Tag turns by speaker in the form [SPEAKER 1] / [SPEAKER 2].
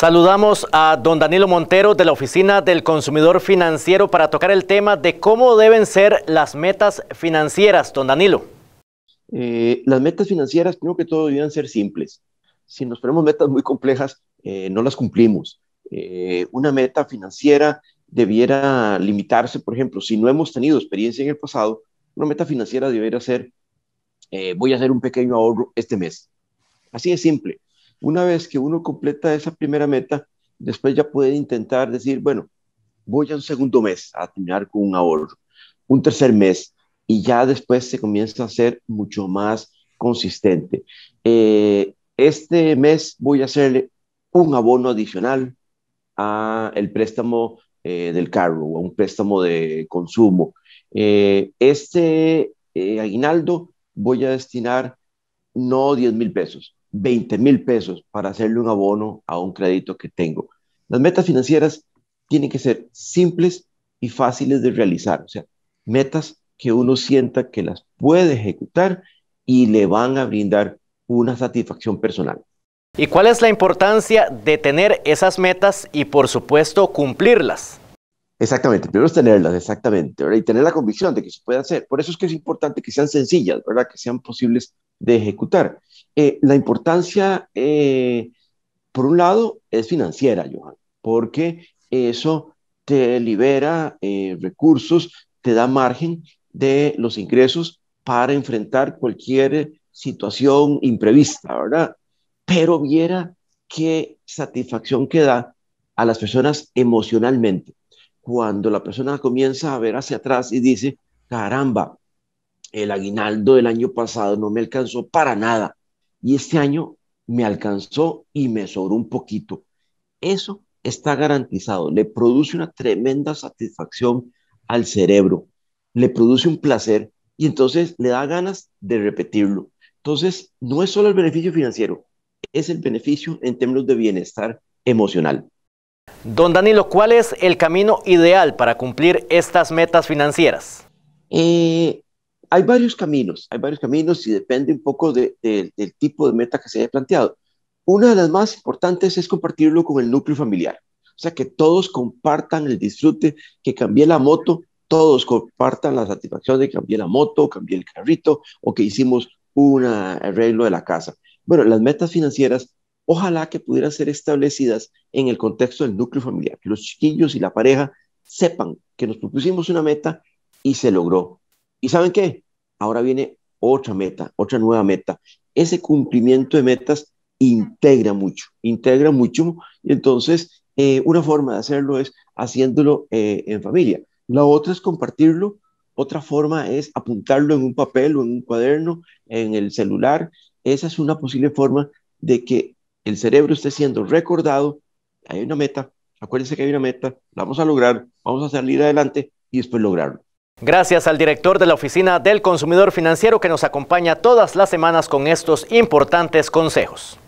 [SPEAKER 1] Saludamos a don Danilo Montero de la Oficina del Consumidor Financiero para tocar el tema de cómo deben ser las metas financieras, don Danilo.
[SPEAKER 2] Eh, las metas financieras, primero que todo, debían ser simples. Si nos ponemos metas muy complejas, eh, no las cumplimos. Eh, una meta financiera debiera limitarse, por ejemplo, si no hemos tenido experiencia en el pasado, una meta financiera debiera ser, voy a hacer un pequeño ahorro este mes. Así de simple una vez que uno completa esa primera meta, después ya puede intentar decir, bueno, voy a un segundo mes a terminar con un ahorro, un tercer mes, y ya después se comienza a ser mucho más consistente. Eh, este mes voy a hacerle un abono adicional a el préstamo eh, del carro o a un préstamo de consumo. Eh, este aguinaldo voy a destinar no 10 mil pesos, 20 mil pesos para hacerle un abono a un crédito que tengo. Las metas financieras tienen que ser simples y fáciles de realizar, o sea, metas que uno sienta que las puede ejecutar y le van a brindar una satisfacción personal.
[SPEAKER 1] ¿Y cuál es la importancia de tener esas metas y por supuesto cumplirlas?
[SPEAKER 2] Exactamente, primero es tenerlas, exactamente, y tener la convicción de que se
[SPEAKER 1] puede hacer. Por eso es que es importante que sean sencillas, ¿verdad? que
[SPEAKER 2] sean posibles de ejecutar. Eh, la importancia, eh, por un lado, es financiera, Johan, porque eso te libera eh, recursos, te da margen de los ingresos para enfrentar cualquier situación imprevista, ¿verdad? Pero viera qué satisfacción que da a las personas emocionalmente. Cuando la persona comienza a ver hacia atrás y dice, caramba, el aguinaldo del año pasado no me alcanzó para nada y este año me alcanzó y me sobró un poquito. Eso está garantizado, le produce una tremenda satisfacción al cerebro, le produce un placer y entonces le da ganas de repetirlo. Entonces, no es solo el beneficio financiero, es el beneficio en términos de
[SPEAKER 1] bienestar emocional. Don Danilo, ¿cuál es el camino ideal para cumplir estas metas financieras? Eh, hay varios caminos, hay varios
[SPEAKER 2] caminos y depende un poco del tipo de meta que se haya planteado. Una de las más importantes es compartirlo con el núcleo familiar. O sea, que todos compartan el disfrute, que cambié la moto, todos compartan la satisfacción de que cambié la moto, cambié el carrito o que hicimos un arreglo de la casa. Bueno, las metas financieras ojalá que pudieran ser establecidas en el contexto del núcleo familiar, que los chiquillos y la pareja sepan que nos propusimos una meta y se logró. ¿Y saben qué? Ahora viene otra meta, otra nueva meta. Ese cumplimiento de metas integra mucho, integra mucho. Y entonces, eh, una forma de hacerlo es haciéndolo eh, en familia. La otra es compartirlo. Otra forma es apuntarlo en un papel o en un cuaderno, en el celular. Esa es una posible forma de que el cerebro esté siendo recordado. Hay una meta, acuérdense que hay una meta, la vamos a lograr, vamos a salir adelante y después lograrlo.
[SPEAKER 1] Gracias al director de la Oficina del Consumidor Financiero que nos acompaña todas las semanas con estos importantes consejos.